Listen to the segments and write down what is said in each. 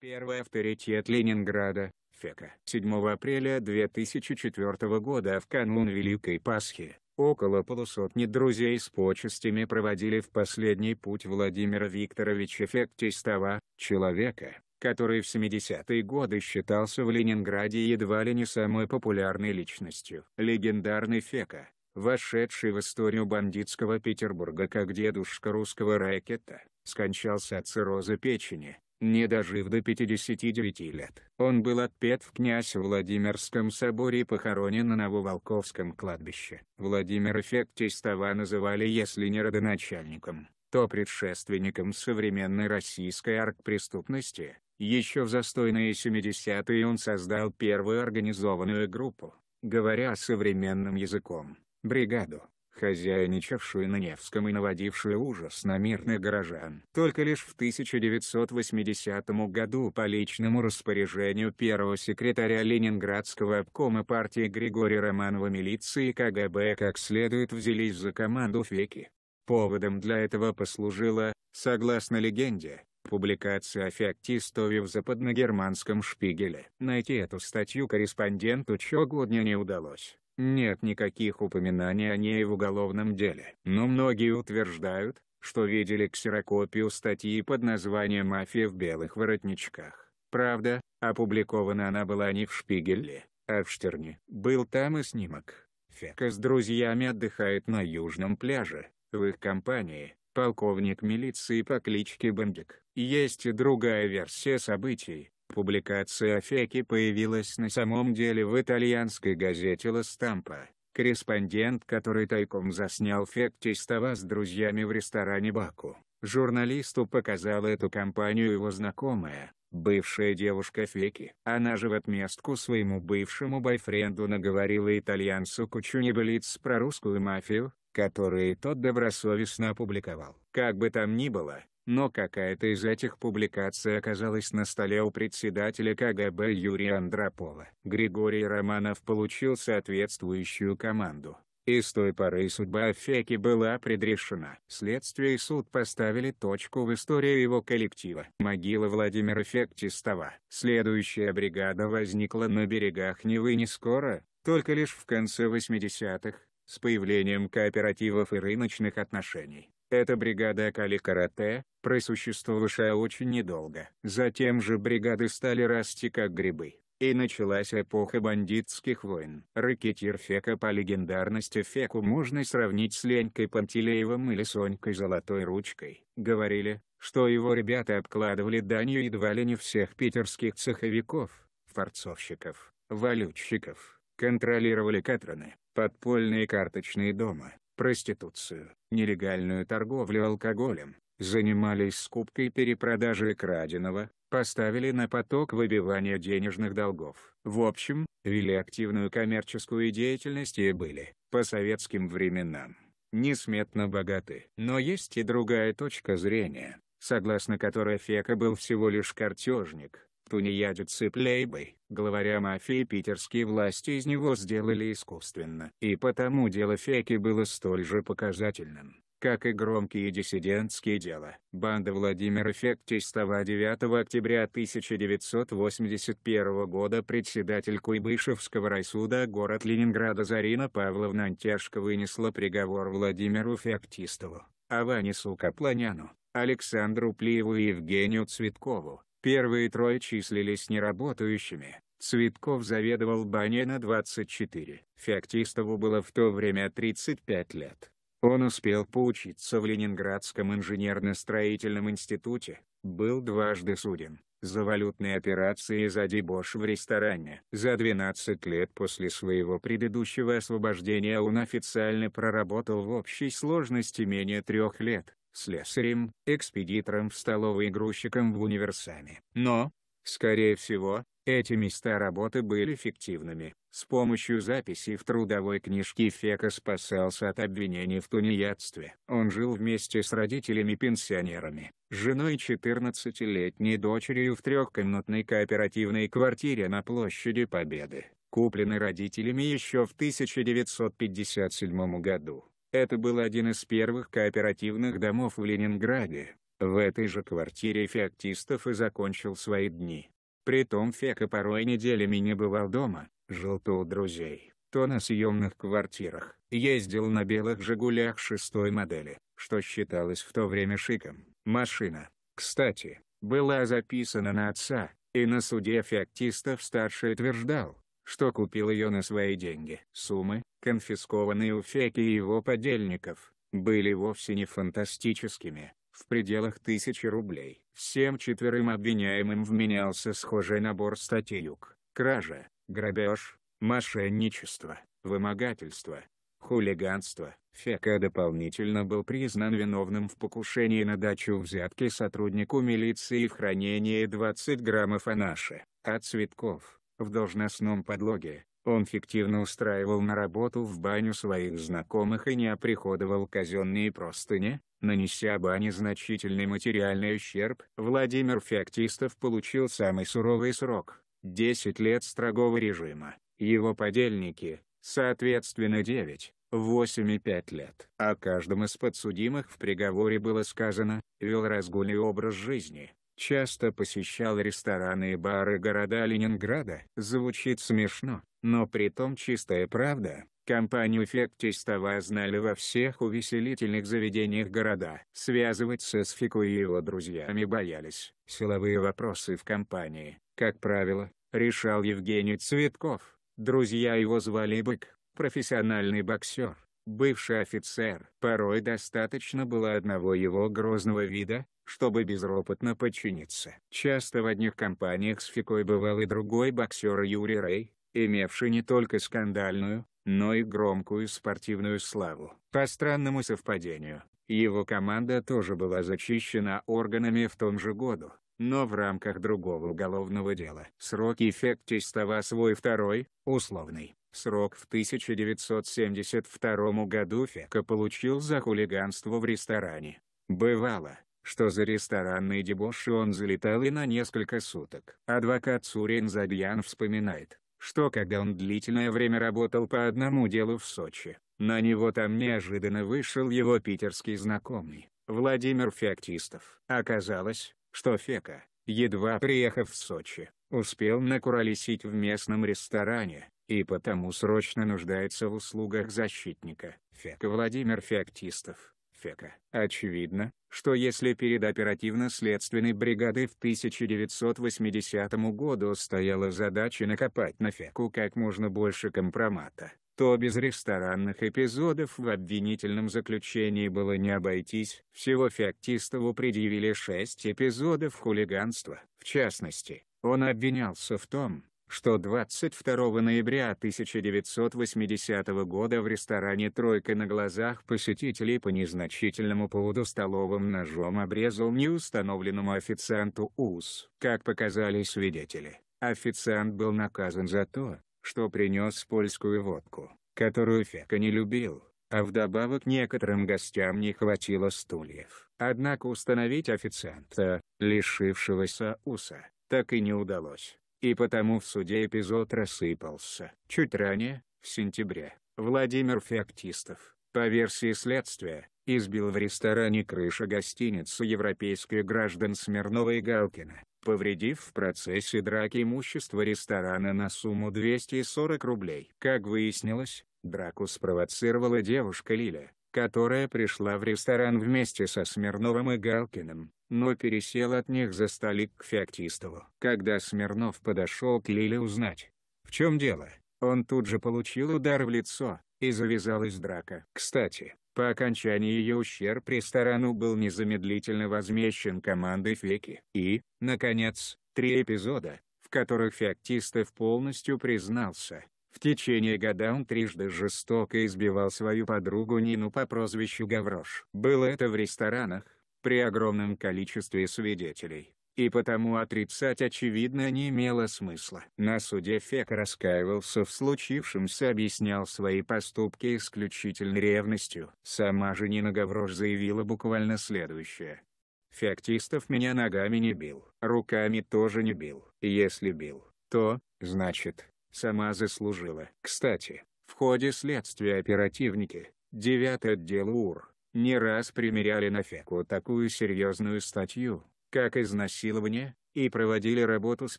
Первый авторитет Ленинграда, Фека. 7 апреля 2004 года в канун Великой Пасхи, около полусотни друзей с почестями проводили в последний путь Владимира Викторовича Фектистова, человека, который в 70-е годы считался в Ленинграде едва ли не самой популярной личностью. Легендарный Фека, вошедший в историю бандитского Петербурга как дедушка русского ракета, скончался от цирроза печени, не дожив до 59 лет, он был отпет в князь Владимирском соборе и похоронен на Нововолковском кладбище. Владимир Фектистова называли если не родоначальником, то предшественником современной российской аркпреступности. Еще в застойные 70-е он создал первую организованную группу, говоря современным языком, бригаду, хозяйничавшую на Невском и наводившую ужас на мирных горожан. Только лишь в 1980 году по личному распоряжению первого секретаря Ленинградского обкома партии Григория Романова милиции КГБ как следует взялись за команду ФЕКИ. Поводом для этого послужила, согласно легенде, публикация о феоктистове в западногерманском шпигеле. Найти эту статью корреспонденту Чогудня не удалось. Нет никаких упоминаний о ней в уголовном деле. Но многие утверждают, что видели ксерокопию статьи под названием «Мафия в белых воротничках». Правда, опубликована она была не в Шпигеле, а в Штерне. Был там и снимок. Фека с друзьями отдыхает на южном пляже. В их компании – полковник милиции по кличке Бандик. Есть и другая версия событий, Публикация Феки появилась на самом деле в итальянской газете «Ла Стампа». Корреспондент, который тайком заснял Фек Тестова с друзьями в ресторане Баку, журналисту показала эту компанию его знакомая, бывшая девушка Феки. Она же в отместку своему бывшему бойфренду наговорила итальянцу кучу небылиц про русскую мафию, которые тот добросовестно опубликовал. Как бы там ни было, но какая-то из этих публикаций оказалась на столе у председателя КГБ Юрия Андропова. Григорий Романов получил соответствующую команду. И с той поры судьба Феки была предрешена. Следствие и суд поставили точку в истории его коллектива. Могила Владимира Фектистова. Следующая бригада возникла на берегах Невы не скоро, только лишь в конце 80-х, с появлением кооперативов и рыночных отношений. Эта бригада Акали-карате, просуществовавшая очень недолго. Затем же бригады стали расти как грибы. И началась эпоха бандитских войн. Рэкетир Фека по легендарности Феку можно сравнить с Ленькой Пантелеевым или Сонькой Золотой Ручкой. Говорили, что его ребята обкладывали данью едва ли не всех питерских цеховиков, форцовщиков, валютщиков, контролировали катраны, подпольные карточные дома, проституцию, нелегальную торговлю алкоголем, занимались скупкой перепродажей краденого, поставили на поток выбивания денежных долгов. В общем, вели активную коммерческую деятельность и были, по советским временам, несметно богаты. Но есть и другая точка зрения, согласно которой Фека был всего лишь картежник, тунеядицы Плейбой, главаря мафии питерские власти из него сделали искусственно. И потому дело Феки было столь же показательным, как и громкие диссидентские дела. Банда Владимира Фектистова 9 октября 1981 года председатель Куйбышевского райсуда город Ленинграда Зарина Павловна Антяшко вынесла приговор Владимиру Фектистову, А Ване Сукопланяну, Александру Плиеву и Евгению Цветкову, Первые трое числились неработающими. Цветков заведовал бане на 24. Феоктистову было в то время 35 лет. Он успел поучиться в Ленинградском инженерно-строительном институте, был дважды суден за валютные операции и за дебош в ресторане. За 12 лет после своего предыдущего освобождения он официально проработал в общей сложности менее трех лет слесарем, экспедитором в столовой и грузчиком в универсами. Но, скорее всего, эти места работы были фиктивными. С помощью записей в трудовой книжке Фека спасался от обвинений в тунеядстве. Он жил вместе с родителями-пенсионерами, женой и 14-летней дочерью в трехкомнатной кооперативной квартире на площади Победы, купленной родителями еще в 1957 году. Это был один из первых кооперативных домов в Ленинграде. В этой же квартире феоктистов и закончил свои дни. Притом Фека порой неделями не бывал дома, жил то у друзей, то на съемных квартирах. Ездил на белых «Жигулях» шестой модели, что считалось в то время шиком. Машина, кстати, была записана на отца, и на суде феоктистов старший утверждал, что купил ее на свои деньги. Суммы, конфискованные у Феки и его подельников, были вовсе не фантастическими, в пределах тысячи рублей. Всем четверым обвиняемым вменялся схожий набор статьюк – кража, грабеж, мошенничество, вымогательство, хулиганство. Фека дополнительно был признан виновным в покушении на дачу взятки сотруднику милиции в хранении 20 граммов анаши, от а цветков, в должностном подлоге, он фиктивно устраивал на работу в баню своих знакомых и не оприходовал казенные простыни, нанеся бане значительный материальный ущерб. Владимир Феоктистов получил самый суровый срок – 10 лет строгого режима. Его подельники, соответственно 9, 8 и 5 лет. О каждом из подсудимых в приговоре было сказано, вел разгульный образ жизни, часто посещал рестораны и бары города Ленинграда. Звучит смешно, но при том чистая правда. Компанию Фектистова знали во всех увеселительных заведениях города. Связываться с Фику и его друзьями боялись. Силовые вопросы в компании, как правило, решал Евгений Цветков. Друзья его звали Бык, профессиональный боксер, бывший офицер. Порой достаточно было одного его грозного вида, чтобы безропотно подчиниться. Часто в одних компаниях с Фикой бывал и другой боксер Юрий Рэй, имевший не только скандальную, но и громкую спортивную славу. По странному совпадению, его команда тоже была зачищена органами в том же году, но в рамках другого уголовного дела. Срок эффектистова свой второй, условный. Срок в 1972 году Фека получил за хулиганство в ресторане. Бывало, что за ресторанные дебоши он залетал и на несколько суток. Адвокат Сурин Задьян вспоминает, что когда он длительное время работал по одному делу в Сочи, на него там неожиданно вышел его питерский знакомый, Владимир Феоктистов. Оказалось, что Фека, едва приехав в Сочи, успел накуролесить в местном ресторане, и потому срочно нуждается в услугах защитника. Фека Владимир Феоктистов, Фека. Очевидно, что если перед оперативно-следственной бригадой в 1980 году стояла задача накопать на Феку как можно больше компромата, то без ресторанных эпизодов в обвинительном заключении было не обойтись. Всего Феоктистову предъявили шесть эпизодов хулиганства. В частности, он обвинялся в том, что 22 ноября 1980 года в ресторане «Тройка» на глазах посетителей по незначительному поводу столовым ножом обрезал неустановленному официанту ус, Как показали свидетели, официант был наказан за то, что принес польскую водку, которую Фека не любил, а вдобавок некоторым гостям не хватило стульев. Однако установить официанта, лишившегося уса, так и не удалось. И потому в суде эпизод рассыпался. Чуть ранее, в сентябре, Владимир Феоктистов, по версии следствия, избил в ресторане крыша гостиницы европейских граждан Смирнова и Галкина, повредив в процессе драки имущество ресторана на сумму 240 рублей. Как выяснилось, драку спровоцировала девушка Лиля, которая пришла в ресторан вместе со Смирновым и Галкиным, но пересел от них за столик к Феоктистову. Когда Смирнов подошел к Лиле узнать, в чем дело, он тут же получил удар в лицо, и завязалась драка. Кстати, по окончании ее ущерб ресторану был незамедлительно возмещен командой Феки. И, наконец, три эпизода, в которых Феоктистов полностью признался, в течение года он трижды жестоко избивал свою подругу Нину по прозвищу Гаврош. Было это в ресторанах, при огромном количестве свидетелей, и потому отрицать очевидно не имело смысла. На суде Фек раскаивался в случившемся объяснял свои поступки исключительно ревностью. Сама же Нина Гаврош заявила буквально следующее. «Феоктистов меня ногами не бил, руками тоже не бил. Если бил, то, значит, Сама заслужила. Кстати, в ходе следствия оперативники, 9 отдел УР, не раз примеряли на Феку такую серьезную статью, как изнасилование, и проводили работу с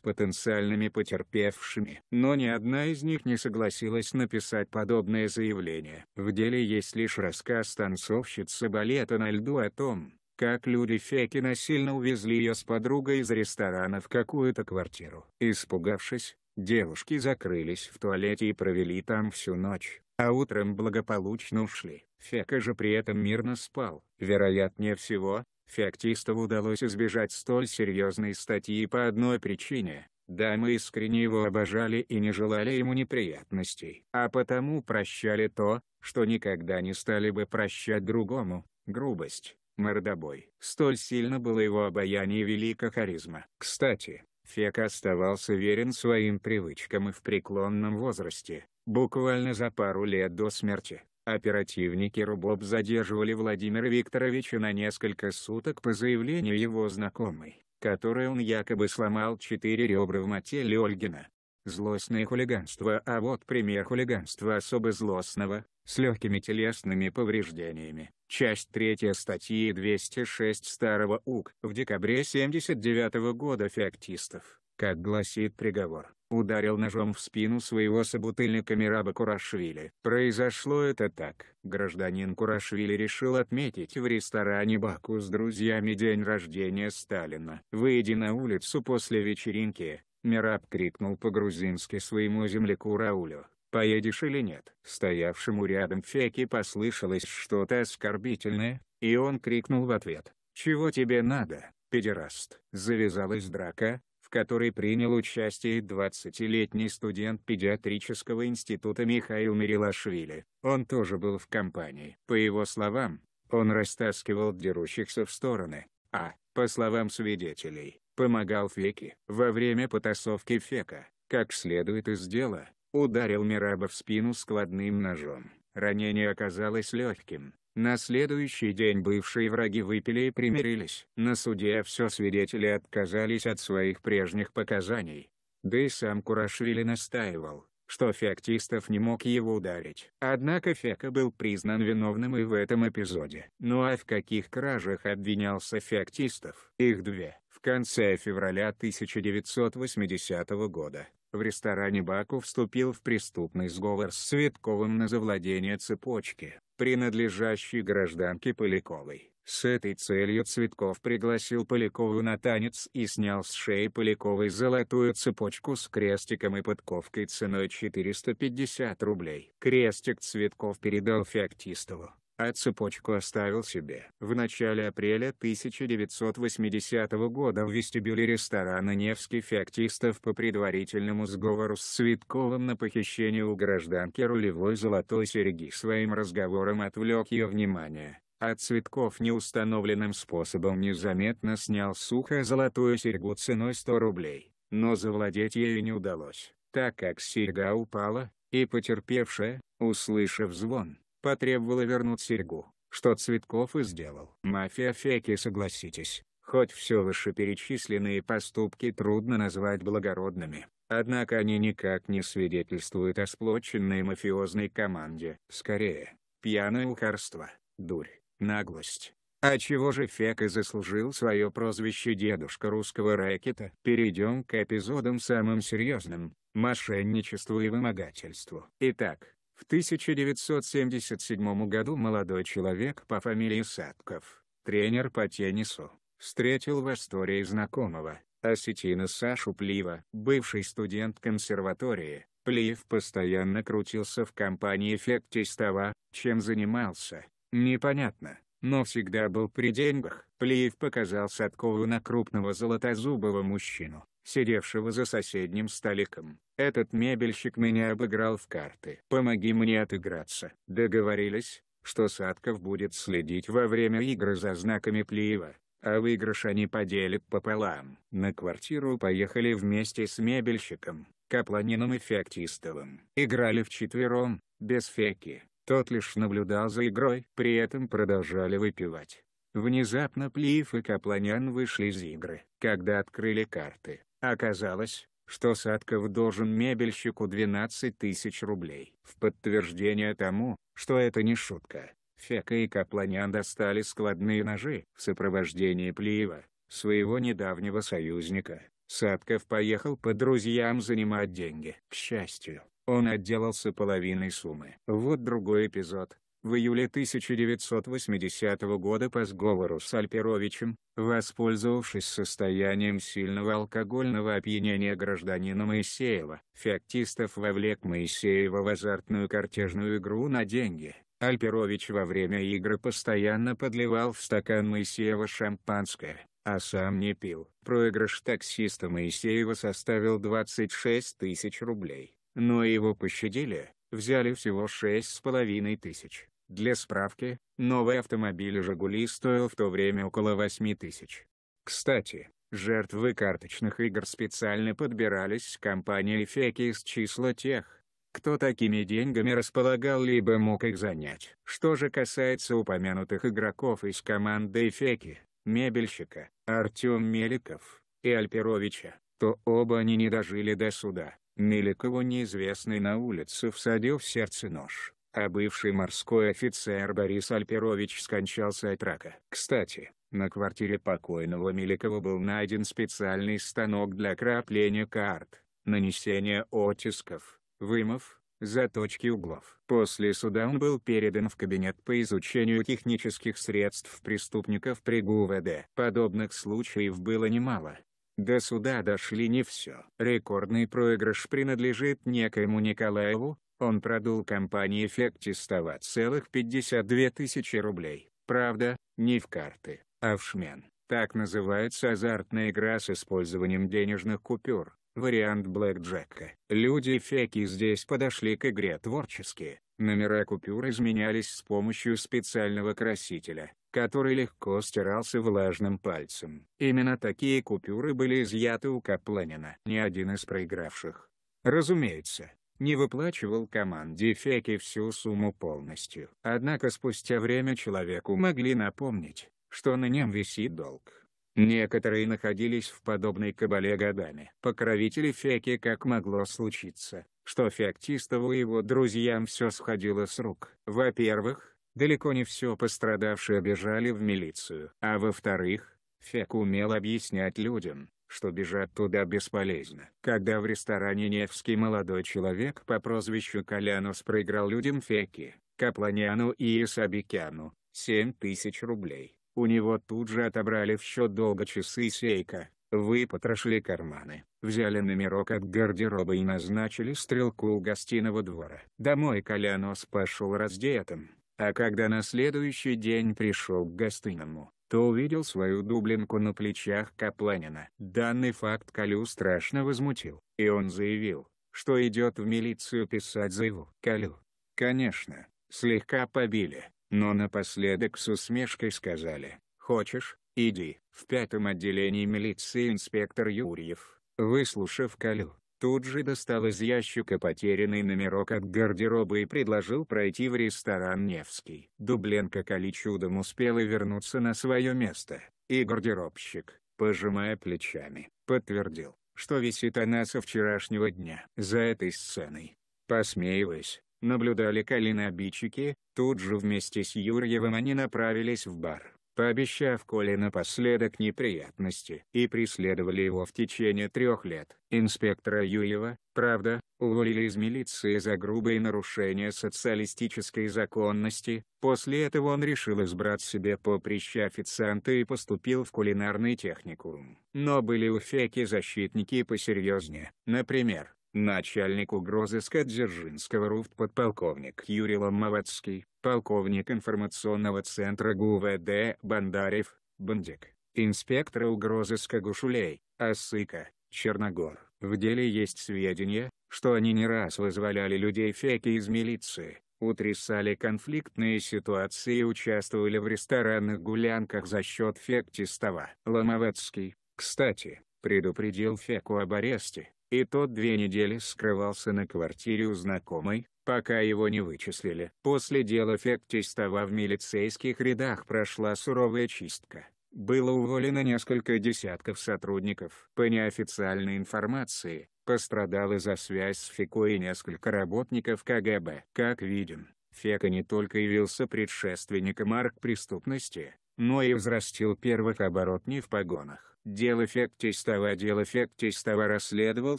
потенциальными потерпевшими. Но ни одна из них не согласилась написать подобное заявление. В деле есть лишь рассказ танцовщицы балета на льду о том, как люди Феки насильно увезли ее с подругой из ресторана в какую-то квартиру. Испугавшись, Девушки закрылись в туалете и провели там всю ночь, а утром благополучно ушли. Фека же при этом мирно спал. Вероятнее всего, Феоктистов удалось избежать столь серьезной статьи по одной причине. Дамы искренне его обожали и не желали ему неприятностей. А потому прощали то, что никогда не стали бы прощать другому, грубость, мордобой. Столь сильно было его обаяние и велика харизма. Кстати, Фек оставался верен своим привычкам и в преклонном возрасте, буквально за пару лет до смерти. Оперативники Рубоб задерживали Владимира Викторовича на несколько суток по заявлению его знакомой, которой он якобы сломал четыре ребра в мотеле Ольгина. Злостное хулиганство А вот пример хулиганства особо злостного, с легкими телесными повреждениями. Часть 3 статьи 206 Старого УК в декабре 79 года феоктистов, как гласит приговор, ударил ножом в спину своего собутыльника Мираба Курашвили. Произошло это так. Гражданин Курашвили решил отметить в ресторане Баку с друзьями день рождения Сталина. Выйдя на улицу после вечеринки, Мираб крикнул по-грузински своему земляку Раулю поедешь или нет. Стоявшему рядом Феке послышалось что-то оскорбительное, и он крикнул в ответ, «Чего тебе надо, педераст?» Завязалась драка, в которой принял участие 20-летний студент педиатрического института Михаил Мерилашвили. Он тоже был в компании. По его словам, он растаскивал дерущихся в стороны, а, по словам свидетелей, помогал Феке. Во время потасовки Фека, как следует из дела, Ударил Мираба в спину складным ножом. Ранение оказалось легким. На следующий день бывшие враги выпили и примирились. На суде все свидетели отказались от своих прежних показаний. Да и сам Курашвили настаивал, что Феоктистов не мог его ударить. Однако Фека был признан виновным и в этом эпизоде. Ну а в каких кражах обвинялся Феоктистов? Их две. В конце февраля 1980 года в ресторане Баку вступил в преступный сговор с Светковым на завладение цепочки, принадлежащей гражданке Поляковой. С этой целью Цветков пригласил Полякову на танец и снял с шеи Поляковой золотую цепочку с крестиком и подковкой ценой 450 рублей. Крестик Цветков передал Феоктистову, а цепочку оставил себе. В начале апреля 1980 года в вестибюле ресторана «Невский» феоктистов по предварительному сговору с Цветковым на похищение у гражданки рулевой золотой серьги своим разговором отвлек ее внимание, а Цветков неустановленным способом незаметно снял сухо золотую серьгу ценой 100 рублей, но завладеть ею не удалось, так как серьга упала, и потерпевшая, услышав звон, Потребовала вернуть серьгу, что Цветков и сделал. Мафия феки согласитесь, хоть все вышеперечисленные поступки трудно назвать благородными. Однако они никак не свидетельствуют о сплоченной мафиозной команде. Скорее, пьяное ухарство, дурь, наглость. А чего же Фек и заслужил свое прозвище дедушка русского рэкета? Перейдем к эпизодам самым серьезным – мошенничеству и вымогательству. Итак, в 1977 году молодой человек по фамилии Садков, тренер по теннису, встретил в истории знакомого, осетина Сашу Плива, бывший студент консерватории. Плив постоянно крутился в компании фектистова, чем занимался, непонятно, но всегда был при деньгах. Плиев показал Садкову на крупного золотозубого мужчину, сидевшего за соседним столиком. Этот мебельщик меня обыграл в карты. Помоги мне отыграться. Договорились, что Садков будет следить во время игры за знаками Плиева, а выигрыш они поделят пополам. На квартиру поехали вместе с мебельщиком, Капланином и Феоктистовым. Играли вчетвером, без Феки. Тот лишь наблюдал за игрой, при этом продолжали выпивать. Внезапно Плиев и Капланян вышли из игры. Когда открыли карты, оказалось, что Садков должен мебельщику 12 тысяч рублей. В подтверждение тому, что это не шутка, Фека и Капланян достали складные ножи в сопровождении Плиева, своего недавнего союзника. Садков поехал по друзьям занимать деньги. К счастью, он отделался половиной суммы. Вот другой эпизод. В июле 1980 года по сговору с Альперовичем, воспользовавшись состоянием сильного алкогольного опьянения гражданина Моисеева, феоктистов вовлек Моисеева в азартную картежную игру на деньги. Альперович во время игры постоянно подливал в стакан Моисеева шампанское, а сам не пил. Проигрыш таксиста Моисеева составил 26 тысяч рублей, но его пощадили, взяли всего 6,5 тысяч. Для справки, новый автомобиль «Жигули» стоил в то время около 8 тысяч. Кстати, жертвы карточных игр специально подбирались компанией «Феки» из числа тех, кто такими деньгами располагал либо мог их занять. Что же касается упомянутых игроков из команды «Феки», мебельщика, Артем Меликов, и Альперовича, то оба они не дожили до суда. Меликову неизвестный на улицу всадил в сердце нож а бывший морской офицер Борис Альперович скончался от рака. Кстати, на квартире покойного Меликова был найден специальный станок для крапления карт, нанесения оттисков, вымов, заточки углов. После суда он был передан в кабинет по изучению технических средств преступников при ГУВД. Подобных случаев было немало. До суда дошли не все. Рекордный проигрыш принадлежит некоему Николаеву, он продул компании флектистова целых 52 тысячи рублей. Правда, не в карты, а в шмен. Так называется азартная игра с использованием денежных купюр. Вариант блэкджека. Люди феки здесь подошли к игре творчески. Номера купюр изменялись с помощью специального красителя, который легко стирался влажным пальцем. Именно такие купюры были изъяты у Капланина. Ни один из проигравших. Разумеется, не выплачивал команде Феки всю сумму полностью. Однако спустя время человеку могли напомнить, что на нем висит долг. Некоторые находились в подобной кабале годами. Покровители Феки как могло случиться, что фектистову и его друзьям все сходило с рук. Во-первых, далеко не все пострадавшие бежали в милицию. А во-вторых, Фек умел объяснять людям, что бежать туда бесполезно. Когда в ресторане Невский молодой человек по прозвищу Колянус проиграл людям Феки, Капланяну и Исабикяну, 7 тысяч рублей, у него тут же отобрали в счет долго часы Сейка, выпотрошили карманы, взяли номерок от гардероба и назначили стрелку у гостиного двора. Домой Колянус пошел раздетым. А когда на следующий день пришел к гостиному, то увидел свою дублинку на плечах Капланина. Данный факт Калю страшно возмутил, и он заявил, что идет в милицию писать заяву. Калю, конечно, слегка побили, но напоследок с усмешкой сказали, «Хочешь, иди». В пятом отделении милиции инспектор Юрьев, выслушав Калю, Тут же достал из ящика потерянный номерок от гардероба и предложил пройти в ресторан «Невский». Дубленко Кали чудом успела вернуться на свое место, и гардеробщик, пожимая плечами, подтвердил, что висит она со вчерашнего дня. За этой сценой, посмеиваясь, наблюдали Калина обидчики, тут же вместе с Юрьевым они направились в бар пообещав Коле напоследок неприятности, и преследовали его в течение трех лет. Инспектора Юрьева, правда, уволили из милиции за грубые нарушения социалистической законности, после этого он решил избрать себе поприще официанта и поступил в кулинарный техникум. Но были у Феки защитники посерьезнее. Например, начальник угрозы Скадзержинского РУФТ подполковник Юрий Ломовацкий, полковник информационного центра ГУВД Бандарев, Бандик, инспектор угрозы Скагушулей, Асыка, Черногор. В деле есть сведения, что они не раз вызволяли людей феки из милиции, утрясали конфликтные ситуации и участвовали в ресторанных гулянках за счет фектистова. Ломовецкий, кстати, предупредил Феку об аресте, и тот две недели скрывался на квартире у знакомой, пока его не вычислили. После дела Фектистова в милицейских рядах прошла суровая чистка. Было уволено несколько десятков сотрудников. По неофициальной информации, пострадал из за связь с Феко и несколько работников КГБ. Как видим, Фека не только явился предшественником арк преступности, но и взрастил первых оборотней в погонах. Дело Фектистова Дело Фектистова расследовал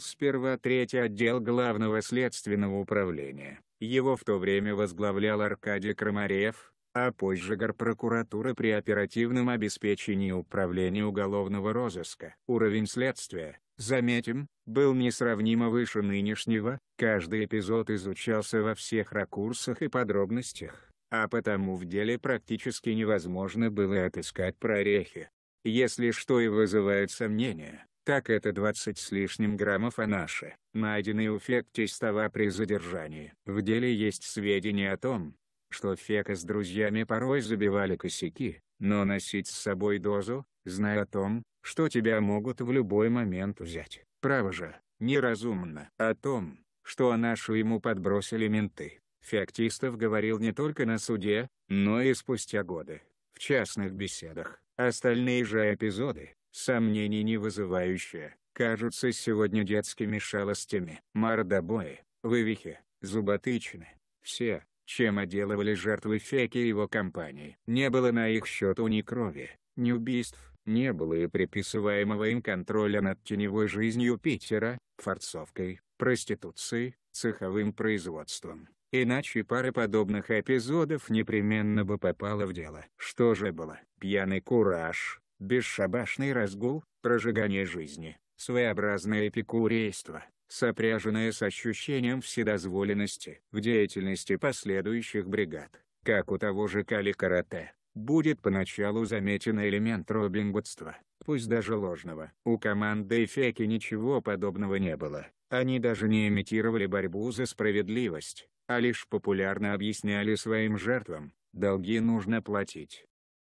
сперва третий отдел Главного следственного управления. Его в то время возглавлял Аркадий Крамарев, а позже горпрокуратура при оперативном обеспечении управления уголовного розыска. Уровень следствия, заметим, был несравнимо выше нынешнего, каждый эпизод изучался во всех ракурсах и подробностях а потому в деле практически невозможно было отыскать прорехи. Если что и вызывает сомнения, так это 20 с лишним граммов анаши, найденный у фектистова при задержании. В деле есть сведения о том, что Фека с друзьями порой забивали косяки, но носить с собой дозу, зная о том, что тебя могут в любой момент взять, право же, неразумно. О том, что анашу ему подбросили менты, Феоктистов говорил не только на суде, но и спустя годы, в частных беседах. Остальные же эпизоды, сомнений не вызывающие, кажутся сегодня детскими шалостями. Мордобои, вывихи, зуботычины — все, чем отделывали жертвы Феки и его компании. Не было на их счету ни крови, ни убийств, не было и приписываемого им контроля над теневой жизнью Питера, форцовкой, проституцией, цеховым производством. Иначе пара подобных эпизодов непременно бы попала в дело. Что же было? Пьяный кураж, бесшабашный разгул, прожигание жизни, своеобразное эпикурейство, сопряженное с ощущением вседозволенности в деятельности последующих бригад. Как у того же Кали Карате, будет поначалу заметен элемент робингудства, пусть даже ложного. У команды Феки ничего подобного не было, они даже не имитировали борьбу за справедливость а лишь популярно объясняли своим жертвам, долги нужно платить.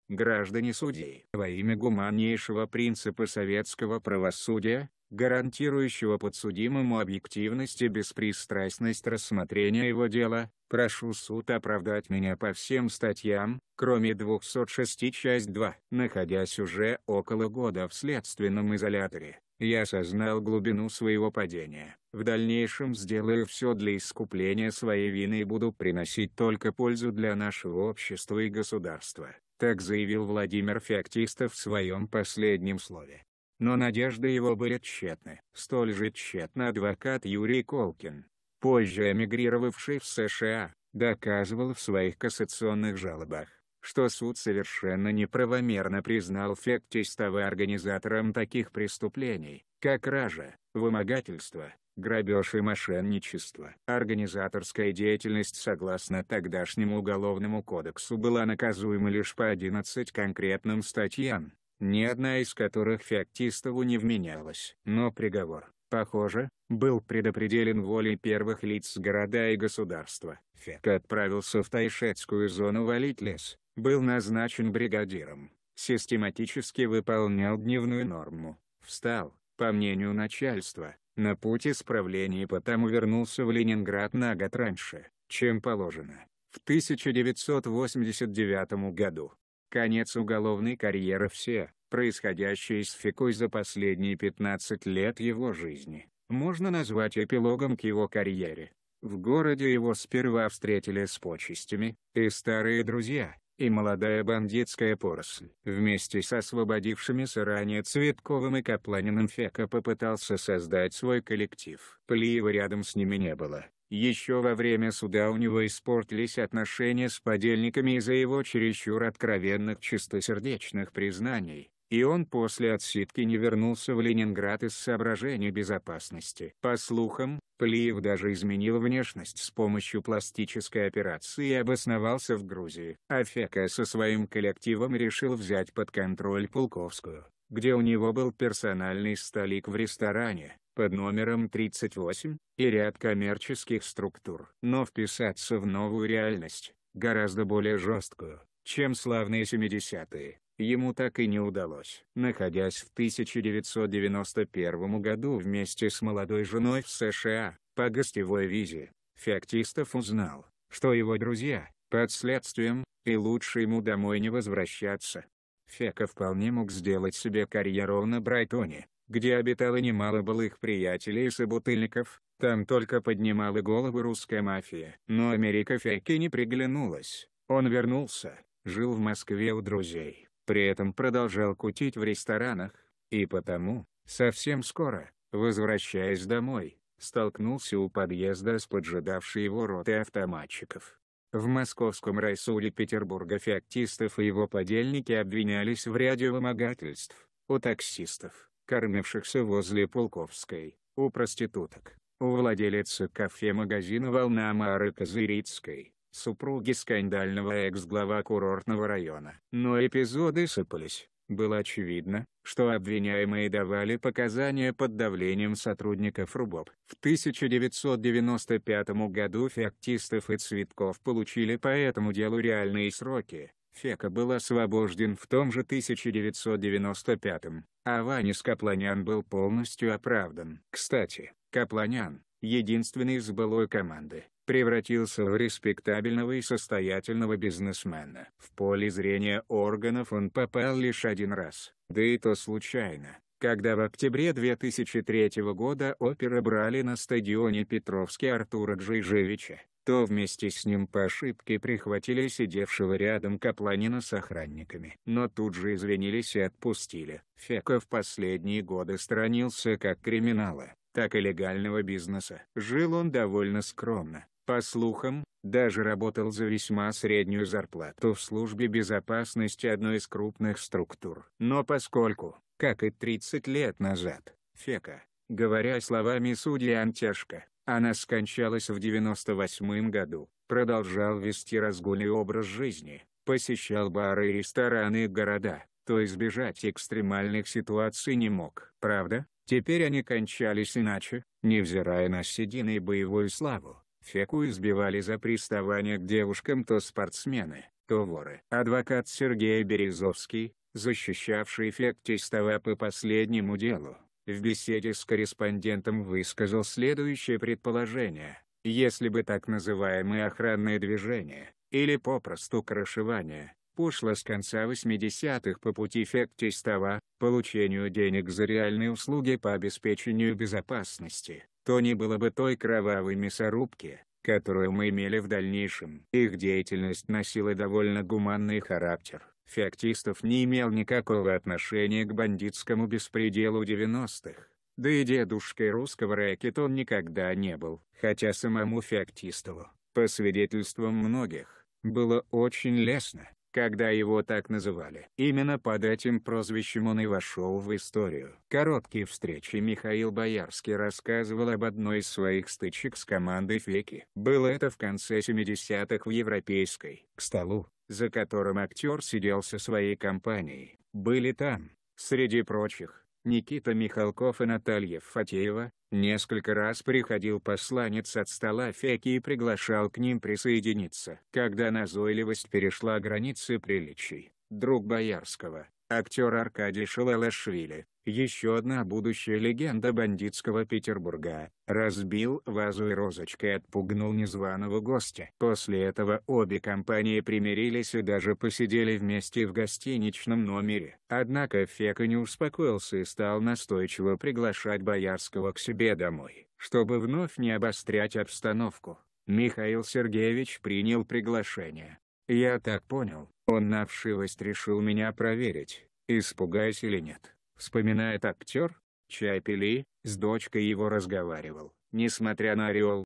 Граждане судей во имя гуманнейшего принципа советского правосудия, гарантирующего подсудимому объективность и беспристрастность рассмотрения его дела, прошу суд оправдать меня по всем статьям, кроме 206 часть 2. Находясь уже около года в следственном изоляторе, я осознал глубину своего падения. В дальнейшем сделаю все для искупления своей вины и буду приносить только пользу для нашего общества и государства. Так заявил Владимир Феоктистов в своем последнем слове. Но надежды его были тщетны. Столь же тщетно адвокат Юрий Колкин, позже эмигрировавший в США, доказывал в своих кассационных жалобах что суд совершенно неправомерно признал фектистова организатором таких преступлений, как кража, вымогательство, грабеж и мошенничество. Организаторская деятельность согласно тогдашнему уголовному кодексу была наказуема лишь по 11 конкретным статьям, ни одна из которых Феоктистову не вменялась. Но приговор, похоже, был предопределен волей первых лиц города и государства. Фек отправился в Тайшетскую зону валить лес, был назначен бригадиром, систематически выполнял дневную норму, встал, по мнению начальства, на путь исправления и потому вернулся в Ленинград на год раньше, чем положено, в 1989 году. Конец уголовной карьеры все, происходящее с Фикой за последние 15 лет его жизни, можно назвать эпилогом к его карьере. В городе его сперва встретили с почестями, и старые друзья, и молодая бандитская поросль. Вместе с освободившимися ранее Цветковым и Капланиным Фека попытался создать свой коллектив. Плиева рядом с ними не было. Еще во время суда у него испортились отношения с подельниками из-за его чересчур откровенных чистосердечных признаний, и он после отсидки не вернулся в Ленинград из соображений безопасности. По слухам, Плиев даже изменил внешность с помощью пластической операции и обосновался в Грузии. Афека со своим коллективом решил взять под контроль Пулковскую, где у него был персональный столик в ресторане, под номером 38, и ряд коммерческих структур. Но вписаться в новую реальность, гораздо более жесткую, чем славные 70-е, ему так и не удалось. Находясь в 1991 году вместе с молодой женой в США, по гостевой визе, Феоктистов узнал, что его друзья, под следствием, и лучше ему домой не возвращаться. Фека вполне мог сделать себе карьеру на Брайтоне, где обитало немало былых приятелей и собутыльников, там только поднимала голову русская мафия. Но Америка Феке не приглянулась, он вернулся, жил в Москве у друзей. При этом продолжал кутить в ресторанах, и потому, совсем скоро, возвращаясь домой, столкнулся у подъезда с поджидавшей его ротой автоматчиков. В московском райсуде Петербурга феоктистов и его подельники обвинялись в ряде вымогательств, у таксистов, кормившихся возле Пулковской, у проституток, у владелицы кафе-магазина «Волна Мары Козырицкой», супруги скандального экс-глава курортного района. Но эпизоды сыпались. Было очевидно, что обвиняемые давали показания под давлением сотрудников РУБОП. В 1995 году феоктистов и Цветков получили по этому делу реальные сроки. Фека был освобожден в том же 1995-м, а Ванис Капланян был полностью оправдан. Кстати, Капланян, единственный из былой команды, превратился в респектабельного и состоятельного бизнесмена. В поле зрения органов он попал лишь один раз, да и то случайно, когда в октябре 2003 года опера брали на стадионе Петровский Артура Джижевича то вместе с ним по ошибке прихватили сидевшего рядом Капланина с охранниками. Но тут же извинились и отпустили. Фека в последние годы странился как криминала, так и легального бизнеса. Жил он довольно скромно, по слухам, даже работал за весьма среднюю зарплату в службе безопасности одной из крупных структур. Но поскольку, как и 30 лет назад, Фека, говоря словами судьи Антешка, она скончалась в 98 году, продолжал вести разгульный образ жизни, посещал бары и рестораны города, то избежать экстремальных ситуаций не мог. Правда, теперь они кончались иначе, невзирая на седины и боевую славу чеку избивали за приставание к девушкам то спортсмены, то воры. Адвокат Сергей Березовский, защищавший Фектистова по последнему делу, в беседе с корреспондентом высказал следующее предположение. Если бы так называемые охранные движения, или попросту крышевание, пошло с конца 80-х по пути Фектистова, получению денег за реальные услуги по обеспечению безопасности, то не было бы той кровавой мясорубки, которую мы имели в дальнейшем. Их деятельность носила довольно гуманный характер. Феоктистов не имел никакого отношения к бандитскому беспределу 90-х. Да и дедушкой русского рэкет он никогда не был. Хотя самому Феоктистову, по свидетельствам многих, было очень лестно, когда его так называли. Именно под этим прозвищем он и вошел в историю. Короткие встречи Михаил Боярский рассказывал об одной из своих стычек с командой Феки. Было это в конце 70-х в Европейской. К столу, за которым актер сидел со своей компанией, были там, среди прочих, Никита Михалков и Наталья Фатеева, несколько раз приходил посланец от стола Феки и приглашал к ним присоединиться. Когда назойливость перешла границы приличий, друг Боярского, актер Аркадий Шалалашвили, еще одна будущая легенда бандитского Петербурга, разбил вазу и розочкой отпугнул незваного гостя. После этого обе компании примирились и даже посидели вместе в гостиничном номере. Однако Фека не успокоился и стал настойчиво приглашать Боярского к себе домой, чтобы вновь не обострять обстановку. Михаил Сергеевич принял приглашение. «Я так понял, он на вшивость решил меня проверить, испугаюсь или нет». Вспоминает актер, Чапели с дочкой его разговаривал. Несмотря на орел,